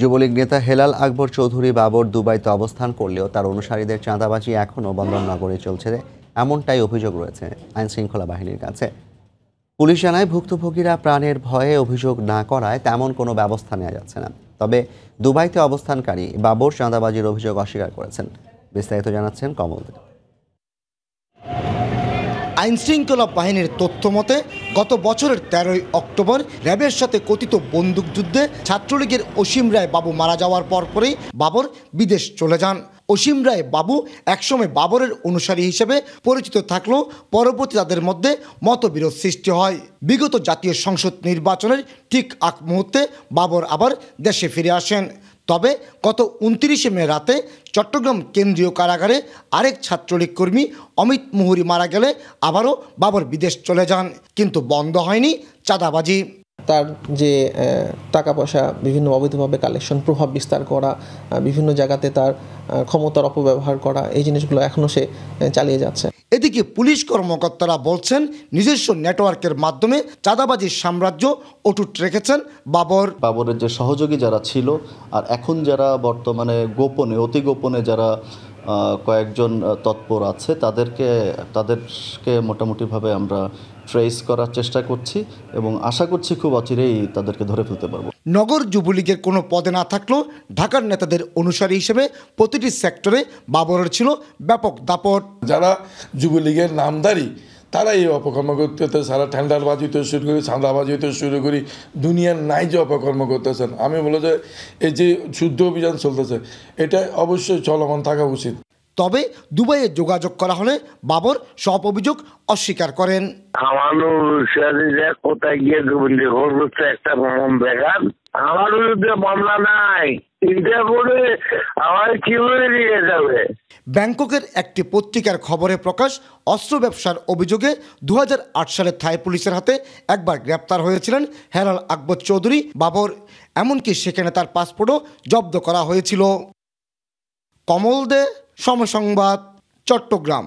যুবলীগ নেতা হেলাল আকবর চৌধুরী বাবর দুবাইতে অবস্থান করলেও তার অনুসারীদের চাঁদাবাজি এখনও বন্দরনগরে চলছে এমনটাই অভিযোগ রয়েছে আইন শৃঙ্খলা বাহিনীর কাছে পুলিশ জানায় ভুক্তভোগীরা প্রাণের ভয়ে অভিযোগ না করায় তেমন কোনো ব্যবস্থা নেওয়া যাচ্ছে না তবে দুবাইতে অবস্থানকারী বাবর চাঁদাবাজির অভিযোগ অস্বীকার করেছেন বিস্তারিত জানাচ্ছেন কমল আইনশৃঙ্খলা বাহিনীর তথ্য মতে গত বছরের তেরোই অক্টোবর র্যাবের সাথে কথিত বন্দুকযুদ্ধে ছাত্রলীগের অসীম রায় বাবু মারা যাওয়ার পরপরই বাবর বিদেশ চলে যান অসীম রায় বাবু একসময় বাবরের অনুসারী হিসেবে পরিচিত থাকলেও পরবর্তী তাদের মধ্যে মতবিরোধ সৃষ্টি হয় বিগত জাতীয় সংসদ নির্বাচনের ঠিক আক মুহূর্তে বাবর আবার দেশে ফিরে আসেন তবে গত উনত্রিশে মে রাতে চট্টগ্রাম কেন্দ্রীয় কারাগারে আরেক ছাত্রলীগ কর্মী অমিত মুহুরি মারা গেলে আবারও বাবার বিদেশ চলে যান কিন্তু বন্ধ হয়নি চাঁদাবাজি তার যে টাকা পয়সা বিভিন্ন অবৈধভাবে কালেকশন প্রভাব বিস্তার করা বিভিন্ন জায়গাতে তার ক্ষমতার অপব্যবহার করা এই জিনিসগুলো এখনও সে চালিয়ে যাচ্ছে এদিকে পুলিশ কর্মকর্তারা বলছেন নিজস্ব নেটওয়ার্কের মাধ্যমে চাঁদাবাজির সাম্রাজ্য অটুট রেখেছেন বাবর বাবরের যে সহযোগী যারা ছিল আর এখন যারা বর্তমানে গোপনে অতি গোপনে যারা কয়েকজন তৎপর আছে তাদেরকে তাদেরকে মোটামুটিভাবে আমরা ট্রেস করার চেষ্টা করছি এবং আশা করছি খুব অচিরেই তাদেরকে ধরে ফেলতে পারবো নগর যুবলীগের কোনো পদে না থাকলেও ঢাকার নেতাদের অনুসারী হিসেবে প্রতিটি সেক্টরে বাবরের ছিল ব্যাপক দাপট যারা যুবলীগের নামদারি তারা এই অপকর্ম করতে সারা ঠান্ডার বাজি হতে শুরু করি সাদাবাজি হতে শুরু করি দুনিয়ার নাই যে অপকর্ম করতেছেন আমি বলে যে এই যে শুদ্ধ অভিযান চলতেছে এটা অবশ্যই চলমান থাকা উচিত তবে দুবাইয়ে যোগাযোগ করা হলে বাবর সব অভিযোগ অস্বীকার করেন কোথায় গিয়ে একটা ভ্রমণ দেখান আমার বিরুদ্ধে মামলা নাই আমার যাবে ব্যাংককের একটি পত্রিকার খবরে প্রকাশ অস্ত্র ব্যবসার অভিযোগে দু সালে থাই পুলিশের হাতে একবার গ্রেপ্তার হয়েছিলেন হেরাল আকবর চৌধুরী বাবর এমনকি সেখানে তার পাসপোর্টও জব্দ করা হয়েছিল কমল দে সমসংবাদ চট্টগ্রাম